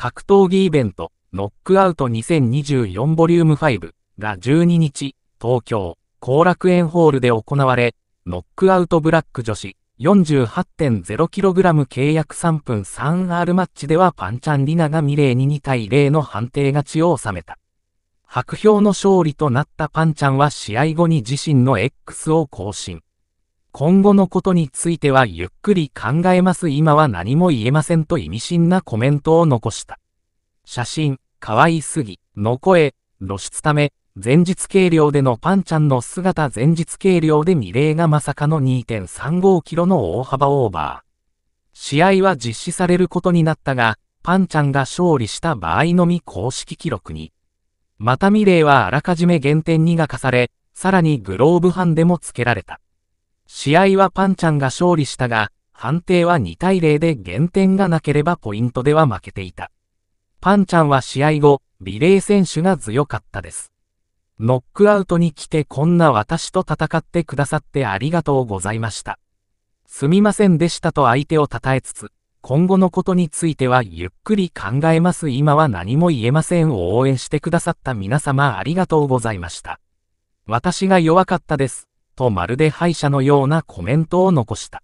格闘技イベント、ノックアウト2024ボリューム5が12日、東京、後楽園ホールで行われ、ノックアウトブラック女子 48.0kg 契約3分 3R マッチではパンチャンリナがミレーに2対0の判定勝ちを収めた。白氷の勝利となったパンちゃんは試合後に自身の X を更新。今後のことについてはゆっくり考えます今は何も言えませんと意味深なコメントを残した。写真、可愛すぎ、の声、露出ため、前日計量でのパンちゃんの姿前日計量で未霊がまさかの2.35キロの大幅オーバー。試合は実施されることになったが、パンちゃんが勝利した場合のみ公式記録に。またミレーはあらかじめ減点にが課され、さらにグローブ班でも付けられた。試合はパンちゃんが勝利したが、判定は2対0で減点がなければポイントでは負けていた。パンちゃんは試合後、リレー選手が強かったです。ノックアウトに来てこんな私と戦ってくださってありがとうございました。すみませんでしたと相手を称えつつ、今後のことについてはゆっくり考えます今は何も言えませんを応援してくださった皆様ありがとうございました。私が弱かったです。とまるで敗者のようなコメントを残した。